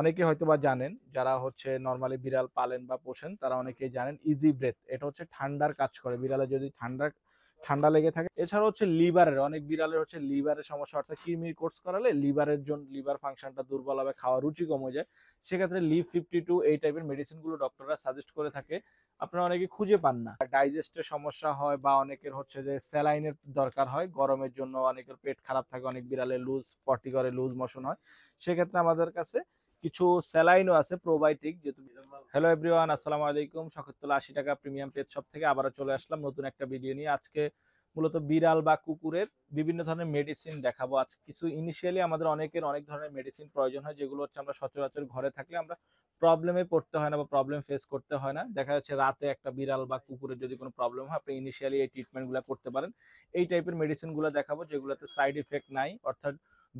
অনেকে হয়তো বা জানেন যারা হচ্ছে নর্মালি বিড়াল পালেন বা পোষেন তারা অনেকেই জানেন ইজি ব্রেথ এটা হচ্ছে ঠান্ডার কাজ করে বিড়ালে যদি ঠান্ডা ঠান্ডা লেগে থাকে এছাড়া হচ্ছে লিভারের অনেক বিড়ালের হচ্ছে লিভারের সমস্যা অর্থাৎ কিরমির কোর্স করালে লিভারের জন্য লিভার ফাংশনটা দুর্বল হবে খাওয়া রুচি কম হয়ে যায় সেক্ষেত্রে লিভ ফিফটি টু এই টাইপের মেডিসিনগুলো ডক্টররা সাজেস্ট করে থাকে আপনারা অনেকে খুঁজে পান না ডাইজেস্টের সমস্যা হয় বা অনেকের হচ্ছে যে স্যালাইনের দরকার হয় গরমের জন্য অনেকের পেট খারাপ থাকে অনেক বিড়ালে লুজ পটি করে লুজ মোশন হয় সেক্ষেত্রে আমাদের কাছে কিছু স্যালাইনও আছে প্রোবায়োটিক যেহেতু হ্যালো এভরিওয়ান আসসালামু আলাইকুম শখতলা আশি টাকা প্রিমিয়াম পেট সব থেকে আবারও চলে আসলাম নতুন একটা ভিডিও নিয়ে আজকে মূলত বিড়াল বা কুকুরের বিভিন্ন ধরনের মেডিসিন দেখাবো আজকে কিছু ইনিশিয়ালি আমাদের অনেকের অনেক ধরনের মেডিসিন প্রয়োজন হয় যেগুলো হচ্ছে আমরা সচরাচর ঘরে থাকলে আমরা প্রবলেমে পড়তে হয় না বা প্রবলেম ফেস করতে হয় না দেখা যাচ্ছে রাতে একটা বিড়াল বা কুকুরের যদি কোনো প্রবলেম হয় আপনি ইনিশিয়ালি এই ট্রিটমেন্টগুলো করতে পারেন এই টাইপের মেডিসিনগুলো দেখাবো যেগুলোতে সাইড এফেক্ট নাই অর্থাৎ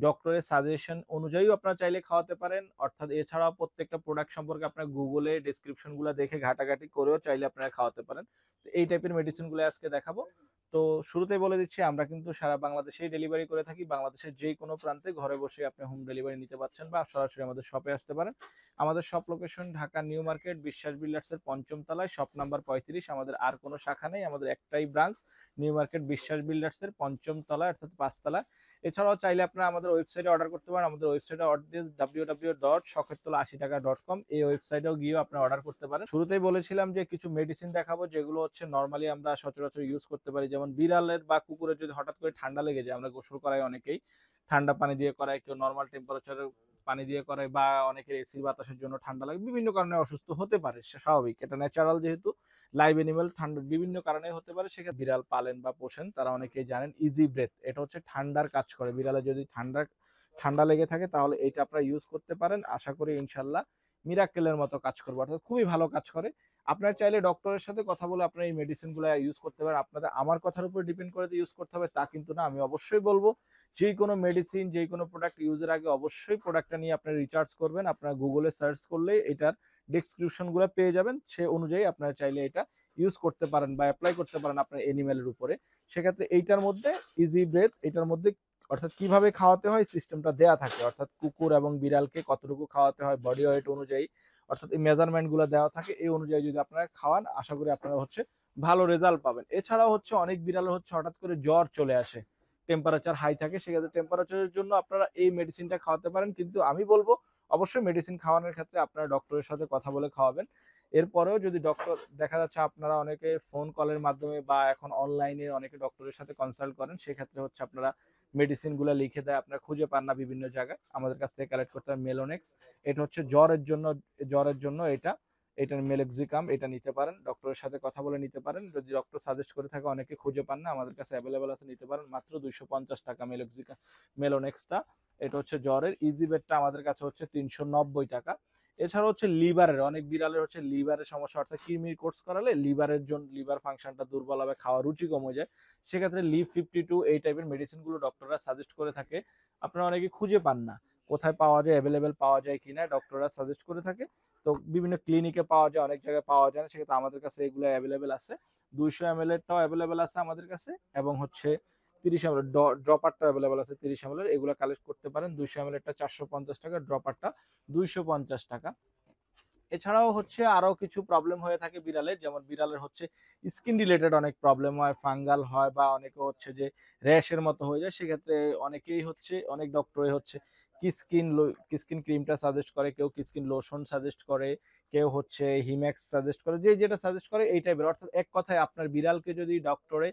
ডক্টরের সাজেশন অনুযায়ী আপনারা চাইলে খাওয়াতে পারেন অর্থাৎ এছাড়াও প্রত্যেকটা প্রোডাক্ট সম্পর্কে আপনারা গুগলে ডেসক্রিপশনগুলো দেখে ঘাটাঘাটি করেও চাইলে আপনারা খাওয়াতে পারেন তো এই টাইপের মেডিসিনগুলো আজকে দেখাবো তো শুরুতে বলে দিচ্ছি আমরা কিন্তু সারা বাংলাদেশেই ডেলিভারি করে থাকি বাংলাদেশের যে কোনো প্রান্তে ঘরে বসে আপনি হোম ডেলিভারি নিতে পারছেন বা সরাসরি আমাদের শপে আসতে পারেন আমাদের shop location Dhaka new market Biswas বিল্ডার্সের পঞ্চম তলায় শপ নাম্বার পঁয়ত্রিশ আমাদের আর কোনো শাখা নেই আমাদের একটাই ব্রাঞ্চ নিউ মার্কেট বিশ্বাস বিল্ডার্সের পঞ্চম তলা অর্থাৎ পাঁচতলা এছাড়াও চাইলে আপনারা আমাদের ওয়েবসাইটে অর্ডার করতে পারেন আমাদের ওয়েবসাইটে অর্ডার ডাব্লিউ ডাব্লিউ ডট তলা আশি টাকা ডট কম এই ওয়েবসাইটেও গিয়েও আপনারা অর্ডার করতে পারেন শুরুতেই বলেছিলাম যে কিছু মেডিসিন দেখাবো যেগুলো হচ্ছে নর্মালি আমরা সচরাচর ইউজ করতে পারি যেমন বিড়ালের বা কুকুরের যদি হঠাৎ করে ঠান্ডা লেগে যায় আমরা গোসল করাই অনেকেই ঠান্ডা পানি দিয়ে করায় কেউ নর্মাল টেম্পারেচারে পানি দিয়ে করে বা অনেকের এসির বাতাসের জন্য ঠান্ডা লাগে বিভিন্ন কারণে অসুস্থ হতে পারে স্বাভাবিক এটা ন্যাচারাল যেহেতু লাইভ এনিমেল ঠান্ডা বিভিন্ন কারণে হতে পারে সেক্ষেত্রে বিড়াল পালেন বা পোষেন তারা অনেকেই জানেন ইজি ব্রেথ এটা হচ্ছে ঠান্ডার কাজ করে বিড়ালে যদি ঠান্ডা ঠান্ডা লেগে থাকে তাহলে এইটা আপনারা ইউজ করতে পারেন আশা করি ইনশাল্লাহ মিরাক্কেলের মতো কাজ করবো অর্থাৎ খুবই ভালো কাজ করে আপনার চাইলে ডক্টরের সাথে কথা বলে আপনার এই মেডিসিনগুলো ইউজ করতে পারেন আপনাদের আমার কথার উপর ডিপেন্ড করে ইউজ করতে হবে তা কিন্তু না আমি অবশ্যই বলবো যে কোনো মেডিসিন যে কোনো প্রোডাক্ট ইউজের আগে অবশ্যই প্রোডাক্টটা নিয়ে আপনার রিচার্জ করবেন আপনারা গুগলে সার্চ করলে এটার ডেসক্রিপশনগুলো পেয়ে যাবেন সে অনুযায়ী আপনারা চাইলে এটা ইউজ করতে পারেন বা অ্যাপ্লাই করতে পারেন আপনার এনিম্যালের উপরে সেক্ষেত্রে এইটার মধ্যে ইজি ব্রেথ এটার মধ্যে অর্থাৎ কিভাবে খাওয়াতে হয় সিস্টেমটা দেয়া থাকে অর্থাৎ কুকুর এবং বিড়ালকে কতটুকু খাওয়াতে হয় বডি ওয়েট অনুযায়ী অর্থাৎ এই মেজারমেন্টগুলো দেওয়া থাকে এই অনুযায়ী যদি আপনারা খাওয়ান আশা করি আপনারা হচ্ছে ভালো রেজাল্ট পাবেন এছাড়াও হচ্ছে অনেক বিড়াল হচ্ছে হঠাৎ করে জ্বর চলে আসে টেম্পারেচার হাই থাকে সেক্ষেত্রে টেম্পারেচারের জন্য আপনারা এই মেডিসিনটা খাওয়াতে পারেন কিন্তু আমি বলবো অবশ্যই মেডিসিন খাওয়ানোর ক্ষেত্রে আপনারা ডক্টরের সাথে কথা বলে খাওয়াবেন এরপরেও যদি ডক্টর দেখা যাচ্ছে আপনারা অনেকে ফোন কলের মাধ্যমে বা এখন অনলাইনে অনেকে ডক্টরের সাথে কনসাল্ট করেন সেক্ষেত্রে হচ্ছে আপনারা মেডিসিনগুলো লিখে দেয় আপনারা খুঁজে পান না বিভিন্ন জায়গায় আমাদের কাছ থেকে কালেক্ট করতে হয় মেলোনেক্স এটা হচ্ছে জ্বরের জন্য জ্বরের জন্য এটা এটা মেলেক্সিকাম এটা নিতে পারেন ডক্টরের সাথে কথা বলে নিতে পারেন যদি ডক্টর সাজেস্ট করে থাকে অনেকে খুঁজে পান না আমাদের কাছে অ্যাভেলেবেল আছে নিতে পারেন মাত্র দুইশো পঞ্চাশ টাকা মেলেক্সিকাম মেলোনেক্সটা এটা হচ্ছে জ্বরের ইজি বেডটা আমাদের কাছে হচ্ছে তিনশো নব্বই টাকা এছাড়া হচ্ছে লিভারের অনেক বিড়ালের হচ্ছে লিভারের সমস্যা অর্থাৎ কিরমির কোর্স করালে লিভারের জন্য লিভার ফাংশনটা দুর্বল হবে খাওয়া রুচি কম যায় সেক্ষেত্রে লিভ ফিফটি টু এই টাইপের মেডিসিনগুলো ডক্টররা সাজেস্ট করে থাকে আপনারা অনেকে খুঁজে পান না কোথায় পাওয়া যায় অ্যাভেলেবেল পাওয়া যায় কিনা ডক্টররা সাজেস্ট করে থাকে তো বিভিন্ন ক্লিনিকে পাওয়া যায় অনেক জায়গায় পাওয়া যায় না সেক্ষেত্রে আমাদের কাছে এগুলো অ্যাভেলেবেল আছে দুইশো এম এল এরটাও অ্যাভেলেবেল আছে আমাদের কাছে এবং হচ্ছে তিরিশ এম এল ড্রপারটা অ্যাভেলেবেল আছে তিরিশ এম এল এগুলো কালেক্ট করতে পারেন দুইশো এম এলটা চারশো পঞ্চাশ টাকা ড্রপারটা দুইশো পঞ্চাশ টাকা এছাড়াও হচ্ছে আরও কিছু প্রবলেম হয়ে থাকে বিড়ালের যেমন বিড়ালের হচ্ছে স্কিন রিলেটেড অনেক প্রবলেম হয় ফাঙ্গাল হয় বা অনেকে হচ্ছে যে র্যাশের মতো হয়ে যায় সেক্ষেত্রে অনেকেই হচ্ছে অনেক ডক্টরে হচ্ছে কিস্কিন কিস্কিন ক্রিমটা সাজেস্ট করে কেউ কিস্কিন লোশন সাজেস্ট করে কেউ হচ্ছে হিম্যাক্স সাজেস্ট করে যে যেটা সাজেস্ট করে এই টাইপের অর্থাৎ এক কথায় আপনার বিড়ালকে যদি ডক্টরে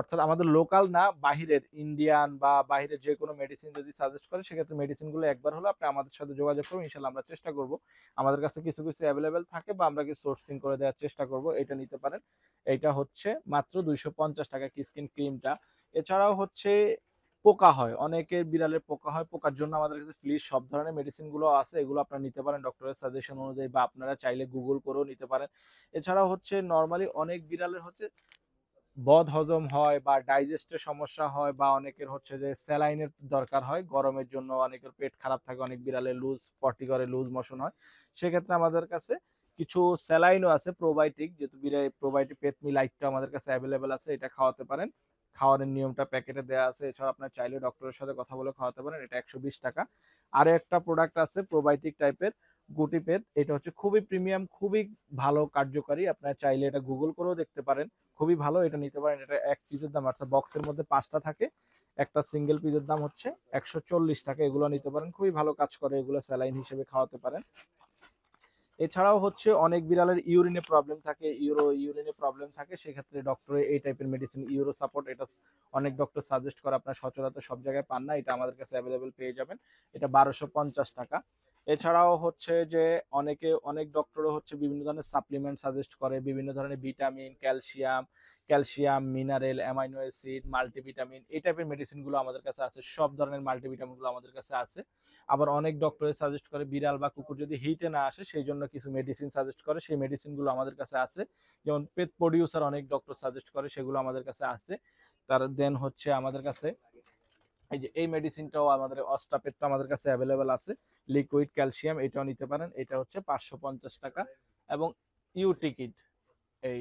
অর্থাৎ আমাদের লোকাল না বাহিরের ইন্ডিয়ান বা বাহিরের যে কোনো মেডিসিন যদি সাজেস্ট করে সেক্ষেত্রে মেডিসিনগুলো একবার হলে আপনি আমাদের সাথে যোগাযোগ করুন ইনশাল্লাহ আমরা চেষ্টা করব আমাদের কাছে কিছু কিছু অ্যাভেলেবেল থাকে বা আমরা কিছু সোর্সিং করে দেওয়ার চেষ্টা করব এটা নিতে পারেন এটা হচ্ছে মাত্র দুইশো পঞ্চাশ টাকা কি স্কিন ক্রিমটা এছাড়াও হচ্ছে পোকা হয় অনেকে বিড়ালের পোকা হয় পোকার জন্য আমাদের কাছে ফ্লিস সব ধরনের মেডিসিনগুলো আছে এগুলো আপনারা নিতে পারেন ডক্টরের সাজেশন অনুযায়ী বা আপনারা চাইলে গুগল করেও নিতে পারেন এছাড়া হচ্ছে নর্মালি অনেক বিড়ালের হচ্ছে বদ হজম হয় বা ডাইজেস্টের সমস্যা হয় বা অনেকের হচ্ছে যে স্যালাইনের দরকার হয় গরমের জন্য অনেকের পেট খারাপ থাকে অনেক বিড়ালে লুজ পটি করে লুজ মোশন হয় সেক্ষেত্রে আমাদের কাছে কিছু স্যালাইনও আছে প্রোবায়োটিক যেহেতু বিড়াল প্রোবায়োটিক পেটমি লাইটটা আমাদের কাছে অ্যাভেলেবেল আছে এটা খাওয়াতে পারেন খাওয়ারের নিয়মটা প্যাকেটে দেওয়া আছে এছাড়া আপনার চাইলে ডক্টরের সাথে কথা বলে খাওয়াতে পারেন এটা একশো টাকা আরও একটা প্রোডাক্ট আছে প্রোবায়োটিক টাইপের গুটি এটা হচ্ছে খুবই প্রিমিয়াম খুবই ভালো কার্যকারী আপনার চাইলে এটা গুগল করেও দেখতে পারেন খুবই ভালো এটা নিতে পারেন এটা এক পিসের দাম অর্থাৎ বক্সের মধ্যে পাঁচটা থাকে একটা সিঙ্গেল পিসের দাম হচ্ছে একশো টাকা এগুলো নিতে পারেন খুবই ভালো কাজ করে এগুলো স্যালাইন হিসেবে খাওয়াতে পারেন এছাড়াও হচ্ছে অনেক বিড়ালের ইউরিনে প্রবলেম থাকে ইউরো ইউরিনে প্রবলেম থাকে সেক্ষেত্রে ডক্টরে এই টাইপের মেডিসিন ইউরো সাপোর্ট এটা অনেক ডক্টর সাজেস্ট করে আপনার সচরাচর সব জায়গায় পান না এটা আমাদের কাছে অ্যাভেলেবেল পেয়ে যাবেন এটা বারোশো টাকা এছাড়াও হচ্ছে যে অনেকে অনেক ডক্টরও হচ্ছে বিভিন্ন ধরনের সাপ্লিমেন্ট সাজেস্ট করে বিভিন্ন ধরনের vitamin calcium calcium mineral amino acid multivitamin এই টাইপের মেডিসিনগুলো আমাদের কাছে আছে সব ধরনের মাল্টিভিটামিনগুলো আমাদের কাছে আছে আবার অনেক ডক্টরে সাজেস্ট করে বিড়াল বা কুকুর যদি হিটে না আসে সেই জন্য কিছু মেডিসিন সাজেস্ট করে সেই মেডিসিনগুলো আমাদের কাছে আছে যেমন পেট প্রডিউসার অনেক ডক্টর সাজেস্ট করে সেগুলো আমাদের কাছে আছে তার দেন হচ্ছে আমাদের কাছে এই যে এই মেডিসিনটাও আমাদের অস্টাপেটটা আমাদের কাছে অ্যাভেলেবেল আছে লিকুইড ক্যালসিয়াম এটাও নিতে পারেন এটা হচ্ছে পাঁচশো টাকা এবং ইউ টিকিট এই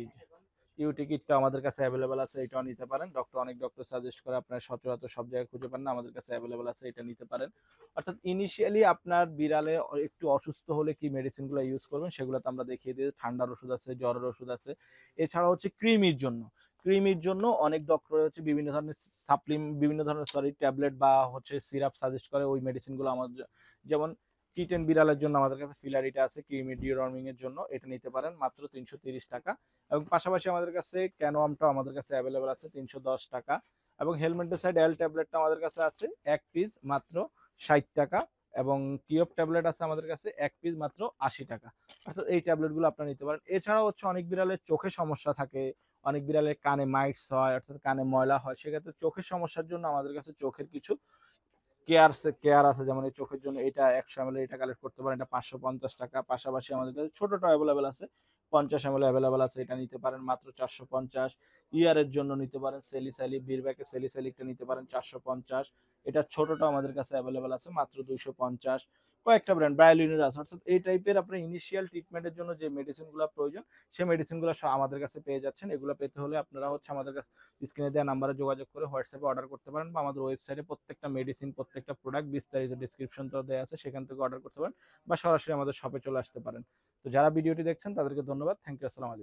ইউ টিকিটটা আমাদের কাছে অ্যাভেলেবেল আছে এটাও নিতে পারেন ডক্টর অনেক ডক্টর সাজেস্ট করে আপনার সচরাচর সব জায়গায় খুঁজে পান না আমাদের কাছে অ্যাভেলেবেল আছে এটা নিতে পারেন অর্থাৎ ইনিশিয়ালি আপনার বিড়ালে একটু অসুস্থ হলে কি মেডিসিনগুলো ইউজ করবেন সেগুলো তো আমরা দেখিয়ে দিই ঠান্ডার ওষুধ আছে জ্বরের ওষুধ আছে এছাড়া হচ্ছে ক্রিমির জন্য ক্রিমির জন্য অনেক ডক্টর হচ্ছে বিভিন্ন ধরনের সাপ্লিম বিভিন্ন ধরনের সরি ট্যাবলেট বা হচ্ছে সিরাপ সাজেস্ট করে ওই মেডিসিনগুলো আমার যেমন কিটেন বিড়ালের জন্য আমাদের কাছে ফিলারিটা আছে ক্রিমি ডিওরমিং এর জন্য এটা নিতে পারেন মাত্র তিনশো টাকা এবং পাশাপাশি আমাদের কাছে ক্যানোয়ামটাও আমাদের কাছে অ্যাভেলেবেল আছে তিনশো টাকা এবং হেলমেটের সাইড অ্যাল ট্যাবলেটটা আমাদের কাছে আছে এক পিস মাত্র ষাট টাকা এবং কিওপ ট্যাবলেট আছে আমাদের কাছে এক পিস মাত্র আশি টাকা অর্থাৎ এই ট্যাবলেটগুলো আপনারা নিতে পারেন এছাড়াও হচ্ছে অনেক বিড়ালের চোখে সমস্যা থাকে অনেক বিড়ালের কানে মাইটস হয় অর্থাৎ কানে ময়লা হয় সেক্ষেত্রে চোখের সমস্যার জন্য আমাদের কাছে চোখের কিছু কেয়ার কেয়ার আছে যেমন এই চোখের জন্য এটা একশো এম এটা কালেক্ট করতে পারেন এটা পাঁচশো পঞ্চাশ টাকা পাশাপাশি আমাদের কাছে ছোটোটা অ্যাভেলেবেল আছে পঞ্চাশ এম অ্যাভেলেবেল আছে এটা নিতে পারেন মাত্র চারশো পঞ্চাশ ইয়ারের জন্য নিতে পারেন সেলি স্যালি বীরব্যাকে সেলি স্যালিকটা নিতে পারেন চারশো পঞ্চাশ এটা ছোটোটা আমাদের কাছে অ্যাভেলেবেল আছে মাত্র দুইশো পঞ্চাশ কয়েকটা ব্র্যান্ড বায়োলিনের আছে অর্থাৎ এই টাইপের আপনার ইনিশিয়াল ট্রিটমেন্টের জন্য যে মেডিসিনগুলো প্রয়োজন সেই মেডিসিনগুলো আমাদের কাছে পেয়ে যাচ্ছেন এগুলো পেতে হলে আপনারা হচ্ছে আমাদের কাছে স্ক্রিনে দেওয়া নাম্বারে যোগাযোগ করে হোয়াটসঅ্যাপে অর্ডার করতে পারেন বা আমাদের ওয়েবসাইটে প্রত্যেকটা মেডিসিন প্রত্যেকটা প্রোডাক্ট বিস্তারিত ডিসক্রিপশন তো দেওয়া আছে সেখান থেকে অর্ডার করতে পারেন বা সরাসরি আমাদের শপে চলে আসতে পারেন তো যারা ভিডিওটি দেখছেন তাদেরকে ধন্যবাদ থ্যাংক ইউ আসসালামু আলাইকুম